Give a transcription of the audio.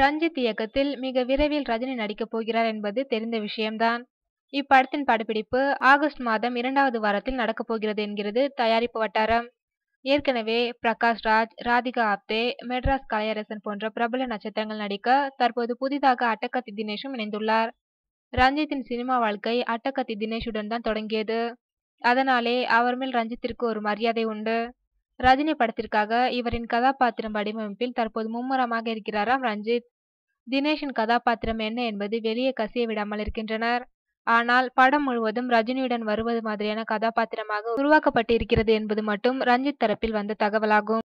ரஞ்சித் இயக்கத்தில் மிக விரைவில் ரஜினி நடிக்கப் போகிறார் என்பது தெரிந்த விஷயம்தான் இப்படத்தின் படப்பிடிப்பு ஆகஸ்ட் மாதம் இரண்டாவது வாரத்தில் நடக்கப் போகிறது என்கிறது தயாரிப்பு வட்டாரம் ஏற்கனவே பிரகாஷ் ராஜ் ராதிகா ஆப்தே மெட்ராஸ் கலையரசன் போன்ற பிரபல நட்சத்திரங்கள் நடிக்க தற்போது புதிதாக அட்டக்கத்தி தினேஷும் இணைந்துள்ளார் ரஞ்சித்தின் சினிமா வாழ்க்கை அட்டக்கத்தி தினேஷுடன் தான் தொடங்கியது அதனாலே அவர் மேல் ரஞ்சித்திற்கு ஒரு மரியாதை உண்டு ரஜினி படத்திற்காக இவரின் கதாபாத்திரம் வடிவமைப்பில் தற்போது மும்முரமாக இருக்கிறாராம் ரஞ்சித் தினேஷின் கதாபாத்திரம் என்ன என்பது வெளியே கசிய விடாமல் இருக்கின்றனர் ஆனால் படம் முழுவதும் ரஜினியுடன் வருவது மாதிரியான கதாபாத்திரமாக உருவாக்கப்பட்டிருக்கிறது என்பது மட்டும் ரஞ்சித் தரப்பில் வந்த தகவலாகும்